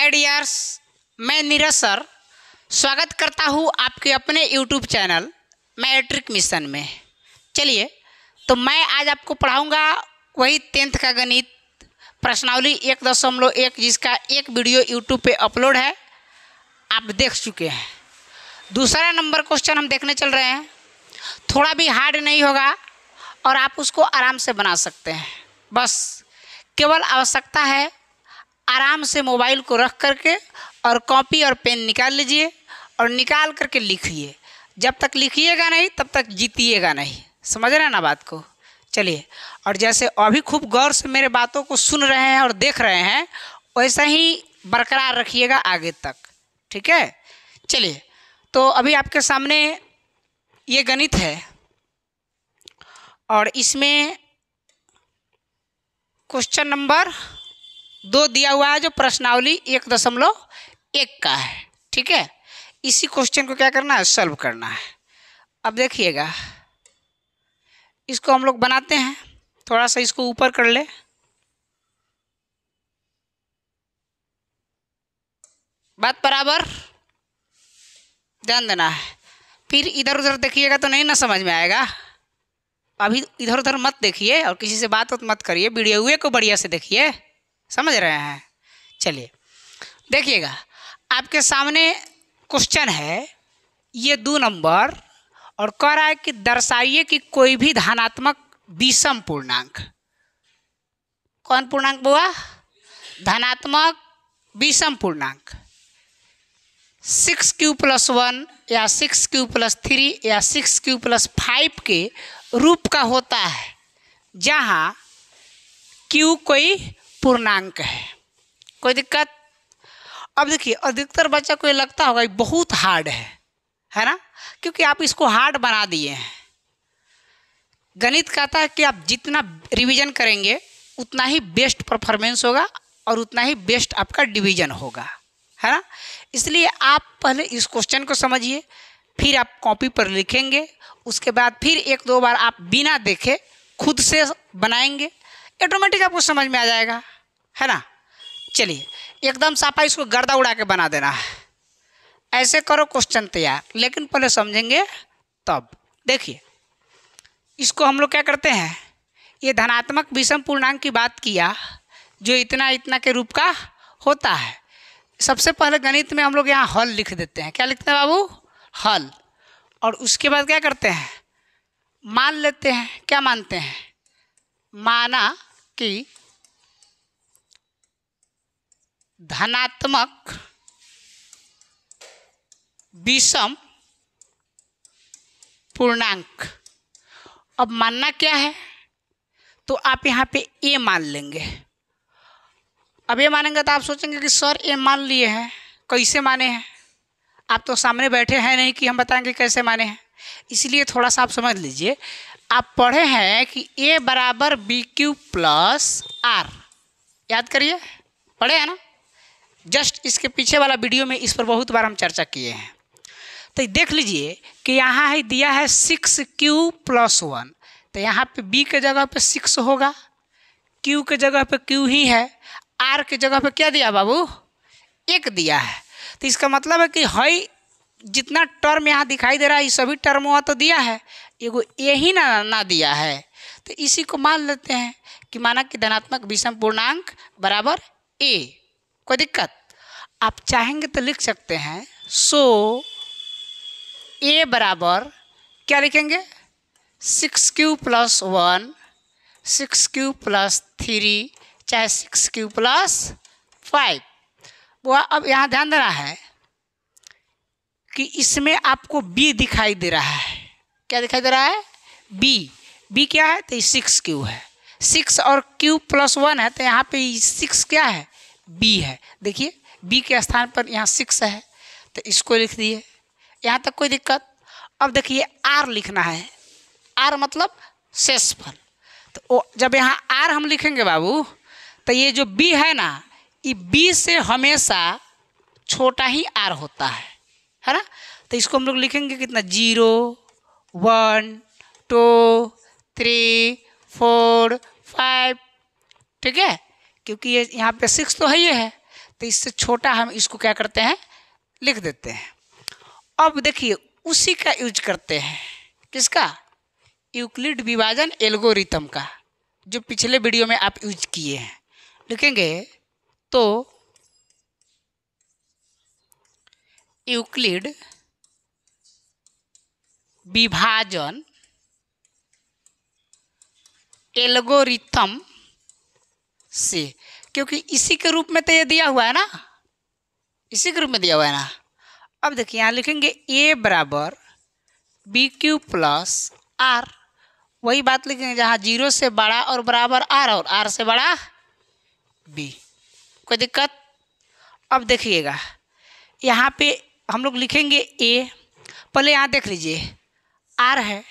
हाय dears मैं Neeraj sir स्वागत करता हूँ आपके अपने यूट्यूब चैनल मैट्रिक मिशन में चलिए तो मैं आज आपको पढ़ाऊँगा वही टेंथ का गणित प्रश्नावली एक दशमलव एक जिसका एक वीडियो यूट्यूब पे अपलोड है आप देख चुके हैं दूसरा नंबर क्वेश्चन हम देखने चल रहे हैं थोड़ा भी हार्ड नहीं होगा और आप उसको आराम से बना सकते हैं बस केवल आवश्यकता है आराम से मोबाइल को रख करके और कॉपी और पेन निकाल लीजिए और निकाल करके लिखिए जब तक लिखिएगा नहीं तब तक जीतिएगा नहीं समझ रहे हैं ना बात को चलिए और जैसे अभी खूब गौर से मेरे बातों को सुन रहे हैं और देख रहे हैं वैसा ही बरकरार रखिएगा आगे तक ठीक है चलिए तो अभी आपके सामने ये गणित है और इसमें क्वेश्चन नंबर दो दिया हुआ है जो प्रश्नावली एक दशमलव एक का है ठीक है इसी क्वेश्चन को क्या करना है सॉल्व करना है अब देखिएगा इसको हम लोग बनाते हैं थोड़ा सा इसको ऊपर कर ले बात बराबर ध्यान देना है फिर इधर उधर देखिएगा तो नहीं ना समझ में आएगा अभी इधर उधर मत देखिए और किसी से बात मत करिए वीडियो हुए को बढ़िया से देखिए समझ रहे हैं चलिए देखिएगा आपके सामने क्वेश्चन है ये दो नंबर और कह रहा है कि दर्शाइए कि कोई भी धनात्मक विषम पूर्णांक कौन पूर्णांक बुआ धनात्मक विषम पूर्णांक सिक्स क्यू प्लस वन या सिक्स क्यू प्लस थ्री या सिक्स क्यू प्लस फाइव के रूप का होता है जहाँ क्यू कोई पूर्णांक है कोई दिक्कत अब देखिए अधिकतर बच्चा को ये लगता होगा ये बहुत हार्ड है है ना क्योंकि आप इसको हार्ड बना दिए हैं गणित कहता है कि आप जितना रिवीजन करेंगे उतना ही बेस्ट परफॉर्मेंस होगा और उतना ही बेस्ट आपका डिवीजन होगा है ना इसलिए आप पहले इस क्वेश्चन को समझिए फिर आप कॉपी पर लिखेंगे उसके बाद फिर एक दो बार आप बिना देखे खुद से बनाएंगे ऑटोमेटिक आपको समझ में आ जाएगा है ना चलिए एकदम से इसको गर्दा उड़ा के बना देना है ऐसे करो क्वेश्चन तैयार लेकिन पहले समझेंगे तब देखिए इसको हम लोग क्या करते हैं ये धनात्मक विषम पूर्णांक की बात किया जो इतना इतना के रूप का होता है सबसे पहले गणित में हम लोग यहाँ हल लिख देते हैं क्या लिखते हैं बाबू हल और उसके बाद क्या करते हैं मान लेते हैं क्या मानते हैं माना कि धनात्मक विषम पूर्णांक अब मानना क्या है तो आप यहाँ पे ए मान लेंगे अब ये मानेंगे तो आप सोचेंगे कि सर ए मान लिए हैं कैसे माने हैं आप तो सामने बैठे हैं नहीं कि हम बताएंगे कैसे माने हैं इसलिए थोड़ा सा आप समझ लीजिए आप पढ़े हैं कि ए बराबर बी क्यू प्लस आर याद करिए पढ़े हैं ना जस्ट इसके पीछे वाला वीडियो में इस पर बहुत बार हम चर्चा किए हैं तो देख लीजिए कि यहाँ है दिया है सिक्स क्यू प्लस वन तो यहाँ पे बी के जगह पे सिक्स होगा क्यू के जगह पे क्यू ही है आर के जगह पे क्या दिया बाबू एक दिया है तो इसका मतलब है कि हई जितना टर्म यहाँ दिखाई दे रहा है ये सभी टर्म वहाँ तो दिया है एगो यही ना ना दिया है तो इसी को मान लेते हैं कि माना कि धनात्मक विषम पूर्णांक बराबर ए कोई दिक्कत आप चाहेंगे तो लिख सकते हैं सो ए बराबर क्या लिखेंगे six q plus one six q plus three चाहे सिक्स क्यू प्लस फाइव वो अब यहाँ ध्यान देना है कि इसमें आपको बी दिखाई दे रहा है क्या दिखाई दे रहा है बी बी क्या है तो सिक्स क्यू है सिक्स और क्यू प्लस वन है तो यहाँ पे सिक्स क्या है बी है देखिए बी के स्थान पर यहाँ सिक्स है तो इसको लिख दिए यहाँ तक कोई दिक्कत अब देखिए आर लिखना है आर मतलब शेषफल तो ओ, जब यहाँ आर हम लिखेंगे बाबू तो ये जो बी है ना ये बी से हमेशा छोटा ही आर होता है है ना तो इसको हम लोग लिखेंगे कितना zero one two three four five ठीक है क्योंकि ये यहाँ पे सिक्स तो है ही है तो इससे छोटा हम इसको क्या करते हैं लिख देते हैं अब देखिए उसी का यूज करते हैं किसका यूक्लिड विभाजन एल्गोरिथम का जो पिछले वीडियो में आप यूज किए हैं लिखेंगे तो यूक्लिड विभाजन एल्गोरिथम से क्योंकि इसी के रूप में तो ये दिया हुआ है ना इसी के रूप में दिया हुआ है ना अब देखिए यहाँ लिखेंगे ए बराबर बी क्यू प्लस आर वही बात लिखेंगे जहाँ जीरो से बड़ा और बराबर आर और आर से बड़ा बी कोई दिक्कत अब देखिएगा यहाँ पे हम लोग लिखेंगे ए पहले यहाँ देख लीजिए आर है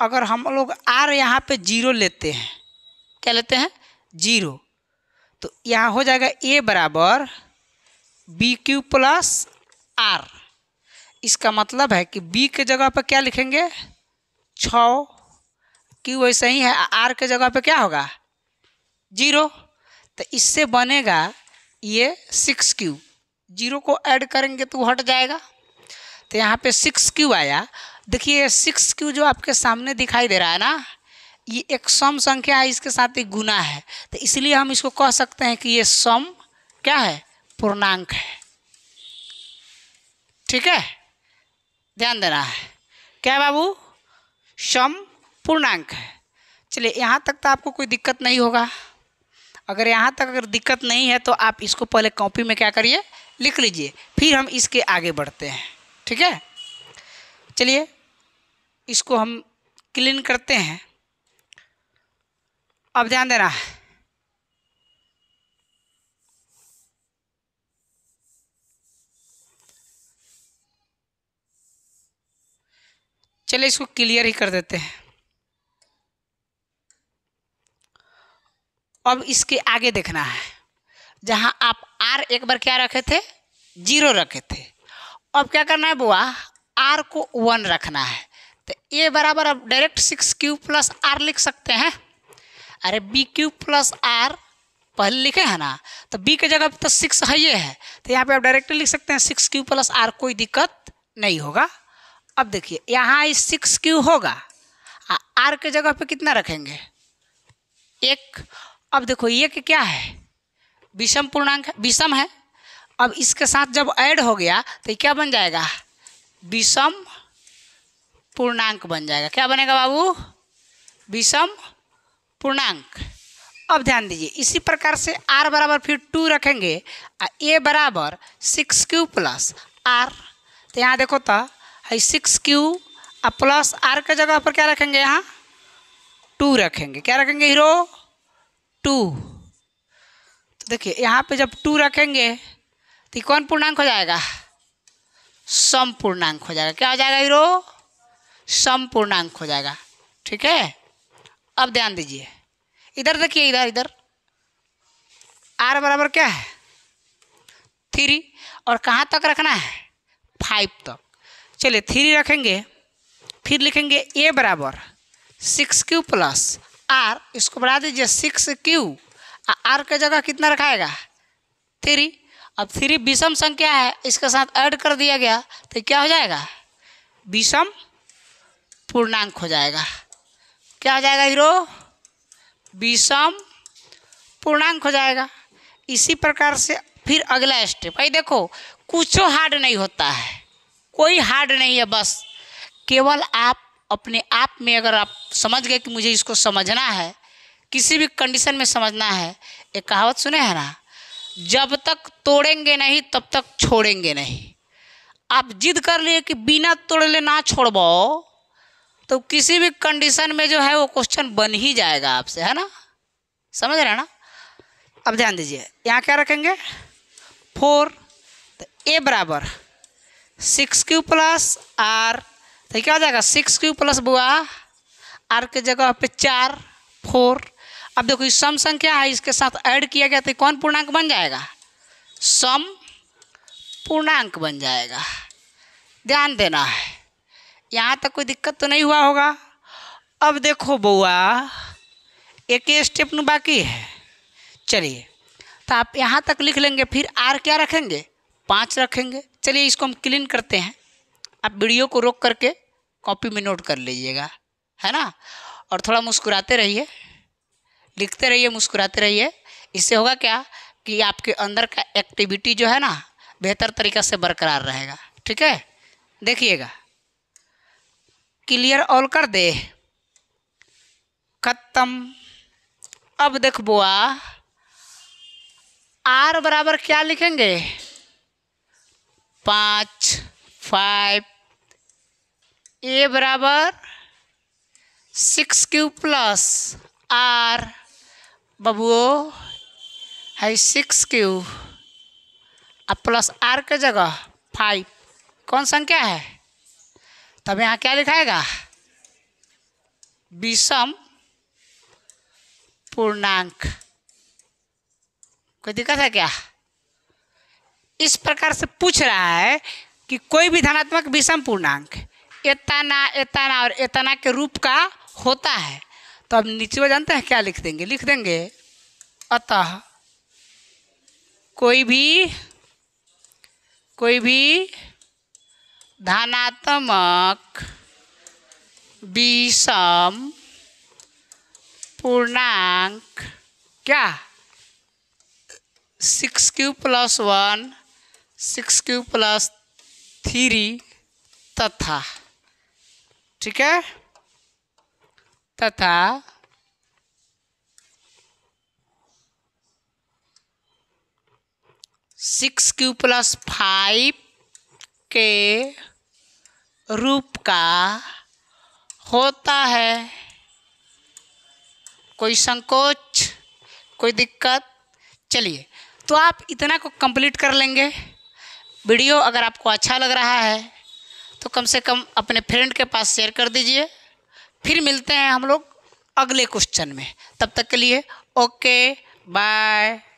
अगर हम लोग आर यहाँ पे जीरो लेते हैं क्या लेते हैं जीरो तो यहाँ हो जाएगा ए बराबर बी क्यू प्लस आर इसका मतलब है कि बी के जगह पर क्या लिखेंगे छ क्यू वैसे ही है आर के जगह पे क्या होगा जीरो तो इससे बनेगा ये सिक्स क्यू जीरो को ऐड करेंगे तो हट जाएगा तो यहाँ पे सिक्स क्यू आया देखिए सिक्स क्यू जो आपके सामने दिखाई दे रहा है ना ये एक सम संख्या है इसके साथ एक गुना है तो इसलिए हम इसको कह सकते हैं कि ये सम क्या है पूर्णांक है ठीक है ध्यान देना है क्या बाबू सम पूर्णांक है चलिए यहाँ तक तो आपको कोई दिक्कत नहीं होगा अगर यहाँ तक अगर दिक्कत नहीं है तो आप इसको पहले कॉपी में क्या करिए लिख लीजिए फिर हम इसके आगे बढ़ते हैं ठीक है चलिए इसको हम क्लीन करते हैं अब ध्यान देना है चलिए इसको क्लियर ही कर देते हैं अब इसके आगे देखना है जहां आप आर एक बार क्या रखे थे जीरो रखे थे अब क्या करना है बुआ आर को वन रखना है तो ए बराबर आप direct six q plus r लिख सकते हैं अरे बी क्यू प्लस आर पहले लिखे हैं ना तो बी के जगह तो सिक्स है ये है तो यहाँ पे आप डायरेक्टली लिख सकते हैं सिक्स क्यू प्लस आर कोई दिक्कत नहीं होगा अब देखिए यहाँ सिक्स क्यू होगा आर के जगह पे कितना रखेंगे एक अब देखो ये क्या है विषम पूर्णांक विषम है अब इसके साथ जब ऐड हो गया तो क्या बन जाएगा विषम पूर्णांक बन जाएगा क्या बनेगा बाबू विषम पूर्णांक अब ध्यान दीजिए इसी प्रकार से आर बराबर फिर टू रखेंगे आ ए बराबर सिक्स क्यू प्लस आर तो यहाँ देखो तो है सिक्स क्यू और प्लस आर के जगह पर क्या रखेंगे यहाँ टू रखेंगे क्या रखेंगे हीरो टू देखिए यहाँ पे जब टू रखेंगे तो कौन पूर्णांक हो जाएगा सम पूर्णांक हो जाएगा क्या हो जाएगा हीरो सम पूर्णांक हो जाएगा ठीक है अब ध्यान दीजिए इधर देखिए इधर इधर आर बराबर क्या है थ्री और कहाँ तक रखना है फाइव तक चलिए थ्री रखेंगे फिर लिखेंगे ए बराबर सिक्स क्यू प्लस आर इसको बढ़ा दीजिए सिक्स क्यू आर के जगह कितना रखाएगा थ्री अब थ्री विषम संख्या है इसके साथ ऐड कर दिया गया तो क्या हो जाएगा विषम पूर्णांक हो जाएगा क्या हो जाएगा हीरो विषम पूर्णांक हो जाएगा इसी प्रकार से फिर अगला स्टेप भाई देखो कुछ हार्ड नहीं होता है कोई हार्ड नहीं है बस केवल आप अपने आप में अगर आप समझ गए कि मुझे इसको समझना है किसी भी कंडीशन में समझना है एक कहावत सुने हैं ना जब तक तोड़ेंगे नहीं तब तक छोड़ेंगे नहीं आप जिद कर लिए कि बिना तोड़ले ना छोड़वाओ तो किसी भी कंडीशन में जो है वो क्वेश्चन बन ही जाएगा आपसे है ना समझ रहे हैं ना अब ध्यान दीजिए यहाँ क्या रखेंगे फोर तो ए बराबर सिक्स क्यू प्लस आर तो क्या हो जाएगा सिक्स क्यू प्लस बुआ आर के जगह पे चार फोर अब देखो इस सम संख्या है इसके साथ ऐड किया गया तो कौन पूर्णांक बन जाएगा सम पूर्णांक बन जाएगा ध्यान देना है यहाँ तक कोई दिक्कत तो नहीं हुआ होगा अब देखो बउआ एक स्टेप न बाकी है चलिए तो आप यहाँ तक लिख लेंगे फिर आर क्या रखेंगे पाँच रखेंगे चलिए इसको हम क्लीन करते हैं आप वीडियो को रोक करके कॉपी में नोट कर लीजिएगा है ना और थोड़ा मुस्कुराते रहिए लिखते रहिए मुस्कुराते रहिए इससे होगा क्या कि आपके अंदर का एक्टिविटी जो है ना बेहतर तरीक़ा से बरकरार रहेगा ठीक है देखिएगा क्लियर ऑल कर दे खत्म अब देख बुआ आर बराबर क्या लिखेंगे पाँच फाइव ए बराबर सिक्स क्यू प्लस आर बबुओ है सिक्स क्यू अब प्लस आर के जगह फाइव कौन संख्या है तब यहाँ क्या लिखाएगा विषम पूर्णांक कोई दिक्कत है क्या इस प्रकार से पूछ रहा है कि कोई भी धनात्मक विषम पूर्णांक एताना एताना और एताना के रूप का होता है तो अब नीचे में जानते हैं क्या लिख देंगे लिख देंगे अतः कोई भी कोई भी धनात्मक विषम पूर्णांक क्या six q plus one six q plus three तथा ठीक है तथा सिक्स क्यू प्लस फाइव के रूप का होता है कोई संकोच कोई दिक्कत चलिए तो आप इतना को कंप्लीट कर लेंगे वीडियो अगर आपको अच्छा लग रहा है तो कम से कम अपने फ्रेंड के पास शेयर कर दीजिए फिर मिलते हैं हम लोग अगले क्वेश्चन में तब तक के लिए ओके बाय